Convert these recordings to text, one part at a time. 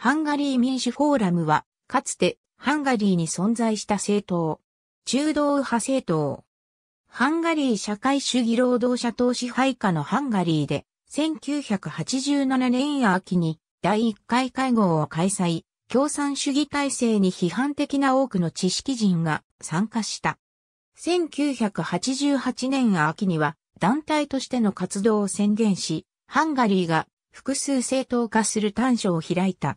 ハンガリー民主フォーラムは、かつてハンガリーに存在した政党。中道右派政党。ハンガリー社会主義労働者党支配下のハンガリーで、1987年秋に第1回会合を開催、共産主義体制に批判的な多くの知識人が参加した。1988年秋には団体としての活動を宣言し、ハンガリーが複数政党化する短所を開いた。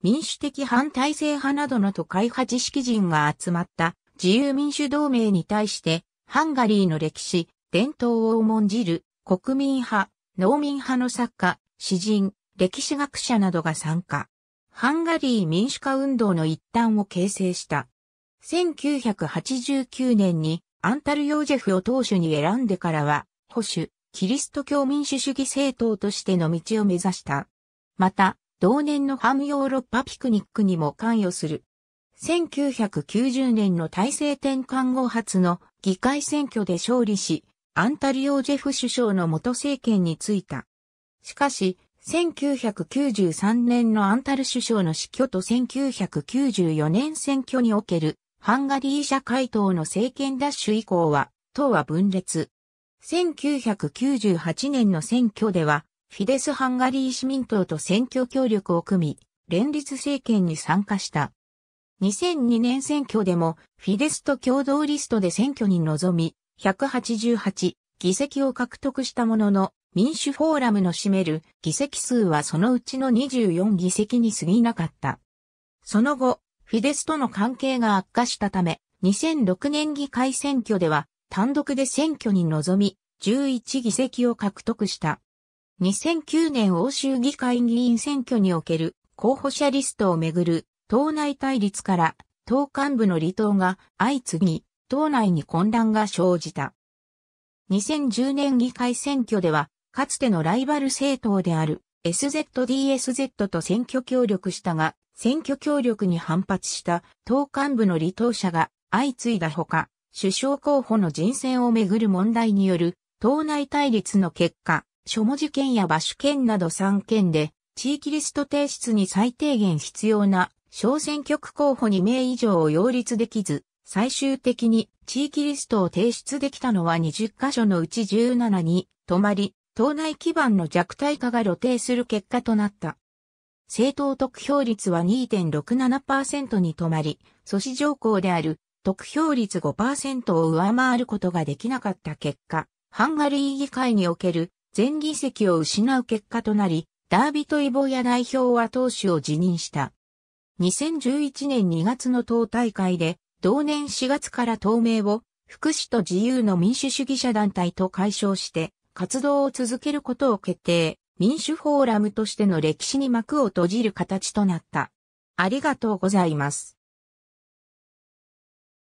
民主的反体制派などの都会派知識人が集まった自由民主同盟に対して、ハンガリーの歴史、伝統を重んじる国民派、農民派の作家、詩人、歴史学者などが参加。ハンガリー民主化運動の一端を形成した。1989年にアンタル・ヨージェフを党首に選んでからは、保守、キリスト教民主主義政党としての道を目指した。また、同年の反ヨーロッパピクニックにも関与する。1990年の体制転換後初の議会選挙で勝利し、アンタリオ・ジェフ首相の元政権に就いた。しかし、1993年のアンタル首相の死去と1994年選挙におけるハンガリー社会党の政権奪取以降は、党は分裂。1998年の選挙では、フィデス・ハンガリー市民党と選挙協力を組み、連立政権に参加した。2002年選挙でも、フィデスと共同リストで選挙に臨み、188議席を獲得したものの、民主フォーラムの占める議席数はそのうちの24議席に過ぎなかった。その後、フィデスとの関係が悪化したため、2006年議会選挙では単独で選挙に臨み、11議席を獲得した。2009年欧州議会議員選挙における候補者リストをめぐる党内対立から党幹部の離党が相次ぎ、党内に混乱が生じた。2010年議会選挙では、かつてのライバル政党である SZDSZ と選挙協力したが、選挙協力に反発した党幹部の離党者が相次いだほか、首相候補の人選をめぐる問題による党内対立の結果、諸文字県や場所県など3県で、地域リスト提出に最低限必要な小選挙区候補2名以上を擁立できず、最終的に地域リストを提出できたのは20カ所のうち17に止まり、党内基盤の弱体化が露呈する結果となった。政党得票率は2.67%に止まり、阻止条項である得票率5%を上回ることができなかった結果、ハンガリー議会における全議席を失う結果となり、ダービトイボヤ代表は党首を辞任した。2011年2月の党大会で、同年4月から党名を、福祉と自由の民主主義者団体と解消して、活動を続けることを決定、民主フォーラムとしての歴史に幕を閉じる形となった。ありがとうございます。